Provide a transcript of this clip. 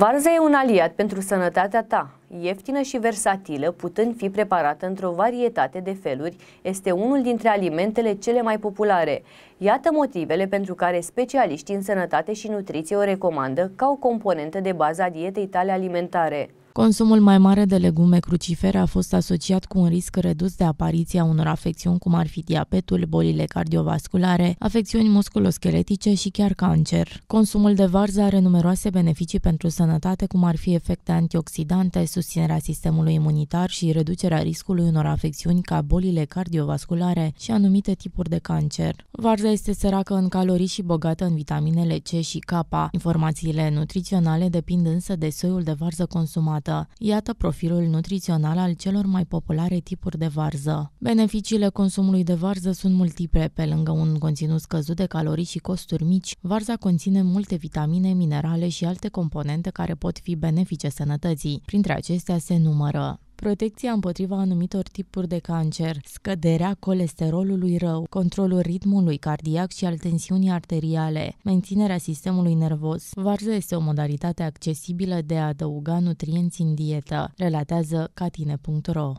Varza e un aliat pentru sănătatea ta. Ieftină și versatilă, putând fi preparată într-o varietate de feluri, este unul dintre alimentele cele mai populare. Iată motivele pentru care specialiștii în sănătate și nutriție o recomandă ca o componentă de bază a dietei tale alimentare. Consumul mai mare de legume crucifere a fost asociat cu un risc redus de apariția unor afecțiuni cum ar fi diabetul, bolile cardiovasculare, afecțiuni musculoscheletice și chiar cancer. Consumul de varză are numeroase beneficii pentru sănătate, cum ar fi efecte antioxidante, susținerea sistemului imunitar și reducerea riscului unor afecțiuni ca bolile cardiovasculare și anumite tipuri de cancer. Varza este săracă în calorii și bogată în vitaminele C și K. Informațiile nutriționale depind însă de soiul de varză consumat 100%. Iată profilul nutrițional al celor mai populare tipuri de varză. Beneficiile consumului de varză sunt multiple. Pe lângă un conținut scăzut de calorii și costuri mici, varza conține multe vitamine, minerale și alte componente care pot fi benefice sănătății. Printre acestea se numără protecția împotriva anumitor tipuri de cancer, scăderea colesterolului rău, controlul ritmului cardiac și al tensiunii arteriale, menținerea sistemului nervos. Varză este o modalitate accesibilă de a adăuga nutrienți în dietă, relatează catine.ro.